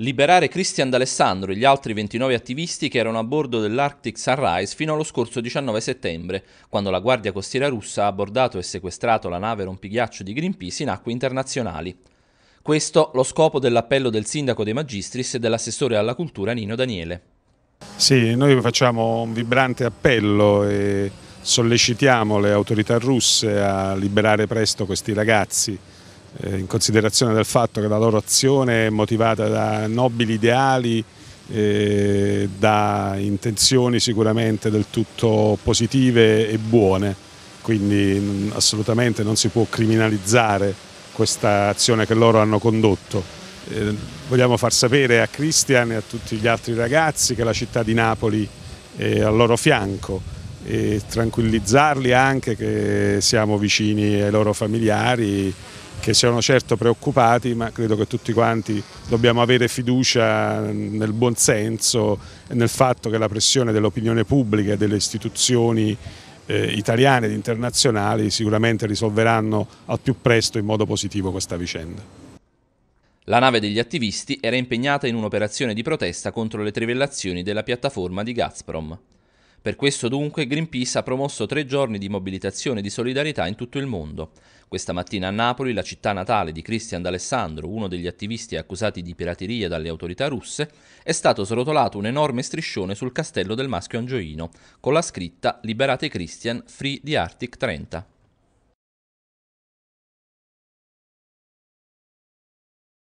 Liberare Christian D'Alessandro e gli altri 29 attivisti che erano a bordo dell'Arctic Sunrise fino allo scorso 19 settembre, quando la Guardia Costiera russa ha abbordato e sequestrato la nave rompighiaccio di Greenpeace in acque internazionali. Questo lo scopo dell'appello del sindaco De Magistris e dell'assessore alla cultura Nino Daniele. Sì, noi facciamo un vibrante appello e sollecitiamo le autorità russe a liberare presto questi ragazzi eh, in considerazione del fatto che la loro azione è motivata da nobili ideali, eh, da intenzioni sicuramente del tutto positive e buone, quindi mm, assolutamente non si può criminalizzare questa azione che loro hanno condotto. Eh, vogliamo far sapere a Cristian e a tutti gli altri ragazzi che la città di Napoli è al loro fianco e tranquillizzarli anche che siamo vicini ai loro familiari che siano certo preoccupati, ma credo che tutti quanti dobbiamo avere fiducia nel buon senso e nel fatto che la pressione dell'opinione pubblica e delle istituzioni eh, italiane ed internazionali sicuramente risolveranno al più presto in modo positivo questa vicenda. La nave degli attivisti era impegnata in un'operazione di protesta contro le trivellazioni della piattaforma di Gazprom. Per questo dunque Greenpeace ha promosso tre giorni di mobilitazione e di solidarietà in tutto il mondo. Questa mattina a Napoli, la città natale di Christian D'Alessandro, uno degli attivisti accusati di pirateria dalle autorità russe, è stato srotolato un enorme striscione sul castello del maschio angioino, con la scritta Liberate Christian, Free the Arctic 30.